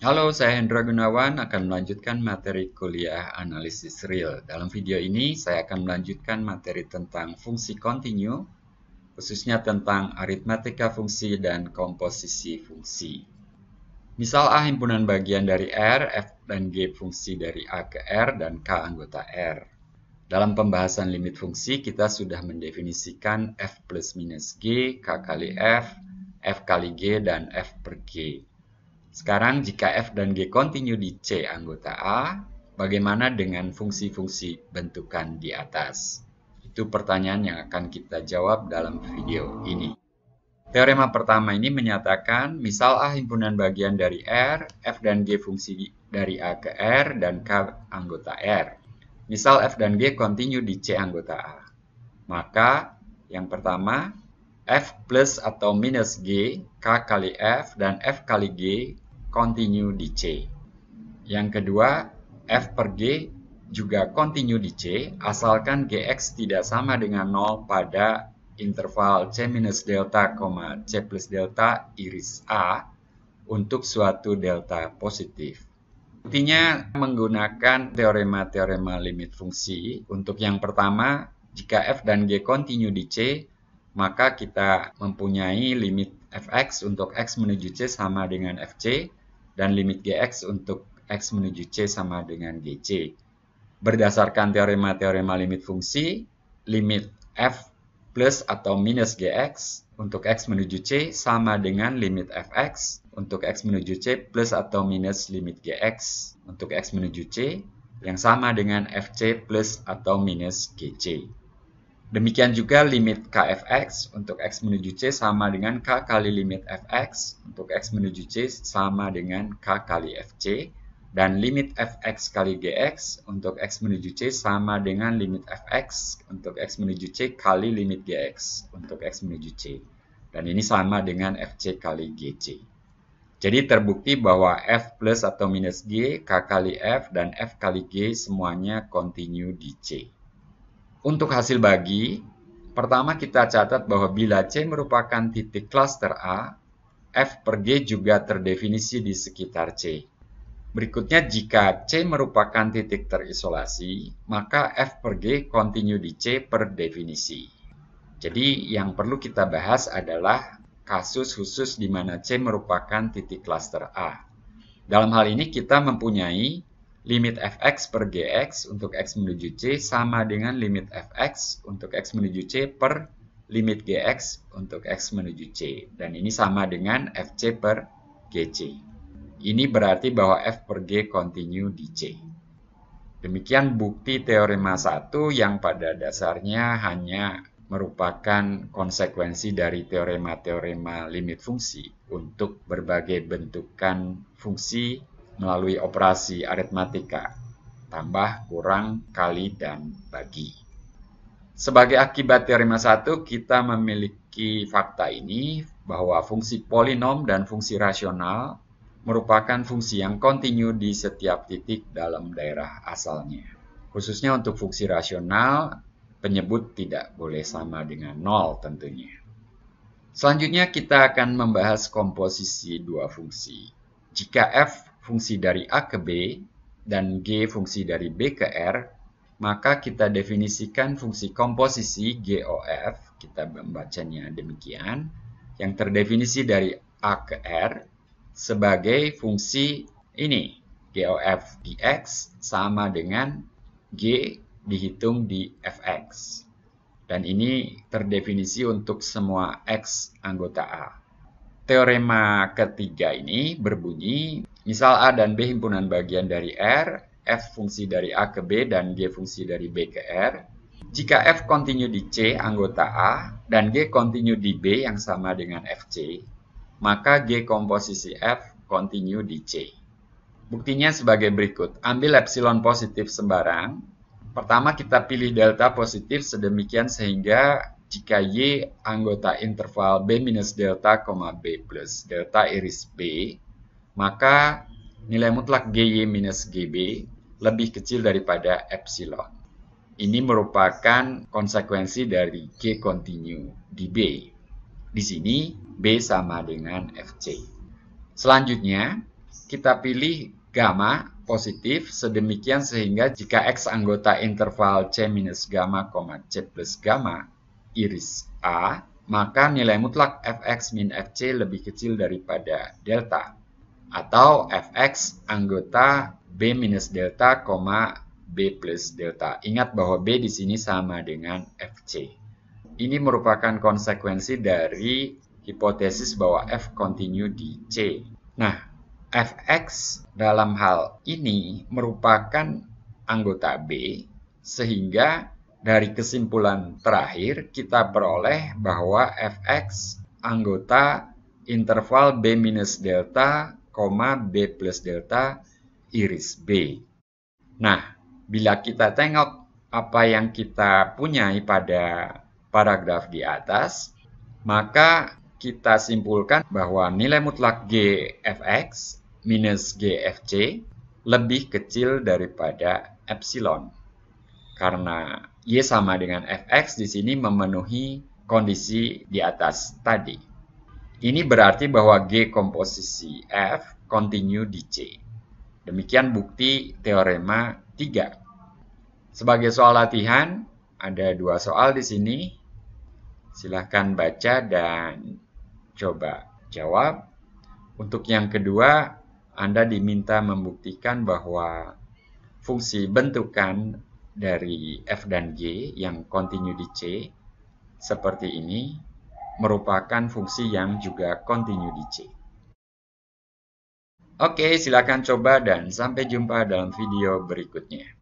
Halo, saya Hendra Gunawan akan melanjutkan materi kuliah analisis real. Dalam video ini, saya akan melanjutkan materi tentang fungsi kontinu, khususnya tentang aritmatika fungsi dan komposisi fungsi. Misal A himpunan bagian dari R, F dan G fungsi dari A ke R, dan K anggota R. Dalam pembahasan limit fungsi, kita sudah mendefinisikan F plus minus G, K kali F, F kali G, dan F per G. Sekarang jika F dan G continue di C anggota A, bagaimana dengan fungsi-fungsi bentukan di atas? Itu pertanyaan yang akan kita jawab dalam video ini. Teorema pertama ini menyatakan misal A himpunan bagian dari R, F dan G fungsi dari A ke R, dan K anggota R. Misal F dan G continue di C anggota A. Maka yang pertama F plus atau minus G, K kali F, dan F kali G continue di C. Yang kedua, F per G juga continue di C, asalkan Gx tidak sama dengan 0 pada interval C minus delta, C plus delta iris A untuk suatu delta positif. Intinya menggunakan teorema-teorema limit fungsi. Untuk yang pertama, jika F dan G continue di C, maka kita mempunyai limit fx untuk x menuju C sama dengan fc dan limit Gx untuk X menuju C sama dengan GC. Berdasarkan teorema-teorema limit fungsi, limit F plus atau minus Gx untuk X menuju C sama dengan limit Fx untuk X menuju C plus atau minus limit Gx untuk X menuju C yang sama dengan Fc plus atau minus Gc. Demikian juga limit KFX untuk X menuju C sama dengan K kali limit Fx untuk X menuju C sama dengan K kali Fc. Dan limit Fx kali Gx untuk X menuju C sama dengan limit Fx untuk X menuju C kali limit Gx untuk X menuju C. Dan ini sama dengan Fc kali Gc. Jadi terbukti bahwa F plus atau minus G, K kali F, dan F kali G semuanya continue di C. Untuk hasil bagi, pertama kita catat bahwa bila C merupakan titik klaster A, F per G juga terdefinisi di sekitar C. Berikutnya, jika C merupakan titik terisolasi, maka F per G kontinu di C per definisi. Jadi, yang perlu kita bahas adalah kasus khusus di mana C merupakan titik klaster A. Dalam hal ini, kita mempunyai limit fx per gx untuk x menuju c sama dengan limit fx untuk x menuju c per limit gx untuk x menuju c. Dan ini sama dengan fc per gc. Ini berarti bahwa f per g continue di c. Demikian bukti teorema 1 yang pada dasarnya hanya merupakan konsekuensi dari teorema-teorema limit fungsi untuk berbagai bentukan fungsi melalui operasi aritmatika, tambah, kurang, kali, dan bagi. Sebagai akibat teorema 1, kita memiliki fakta ini bahwa fungsi polinom dan fungsi rasional merupakan fungsi yang kontinu di setiap titik dalam daerah asalnya. Khususnya untuk fungsi rasional, penyebut tidak boleh sama dengan nol tentunya. Selanjutnya kita akan membahas komposisi dua fungsi. Jika f fungsi dari A ke B dan G fungsi dari B ke R, maka kita definisikan fungsi komposisi GOF, kita membacanya demikian, yang terdefinisi dari A ke R sebagai fungsi ini, GOF dx sama dengan G dihitung di fx. Dan ini terdefinisi untuk semua x anggota A. Teorema ketiga ini berbunyi, misal A dan B himpunan bagian dari R, F fungsi dari A ke B, dan G fungsi dari B ke R. Jika F kontinu di C, anggota A, dan G kontinu di B yang sama dengan FC, maka G komposisi F kontinu di C. Buktinya sebagai berikut. Ambil epsilon positif sembarang. Pertama kita pilih delta positif sedemikian sehingga jika Y anggota interval B minus delta, B plus delta iris B, maka nilai mutlak GY minus GB lebih kecil daripada epsilon. Ini merupakan konsekuensi dari G continue di B. Di sini B sama dengan FC. Selanjutnya, kita pilih gamma positif sedemikian sehingga jika X anggota interval C minus gamma, C plus gamma iris A, maka nilai mutlak fx min fc lebih kecil daripada delta. Atau fx anggota b minus delta, b plus delta. Ingat bahwa b di sini sama dengan fc. Ini merupakan konsekuensi dari hipotesis bahwa f continue di c. Nah, fx dalam hal ini merupakan anggota b, sehingga dari kesimpulan terakhir, kita peroleh bahwa fx anggota interval b minus delta, b plus delta iris b. Nah, bila kita tengok apa yang kita punyai pada paragraf di atas, maka kita simpulkan bahwa nilai mutlak g fx minus g fc lebih kecil daripada epsilon. Karena Y sama dengan fx di sini memenuhi kondisi di atas tadi. Ini berarti bahwa G komposisi F continue di C. Demikian bukti teorema 3. Sebagai soal latihan, ada dua soal di sini. Silahkan baca dan coba jawab. Untuk yang kedua, Anda diminta membuktikan bahwa fungsi bentukan dari F dan G yang continue di C seperti ini merupakan fungsi yang juga continue di C. Oke, silakan coba dan sampai jumpa dalam video berikutnya.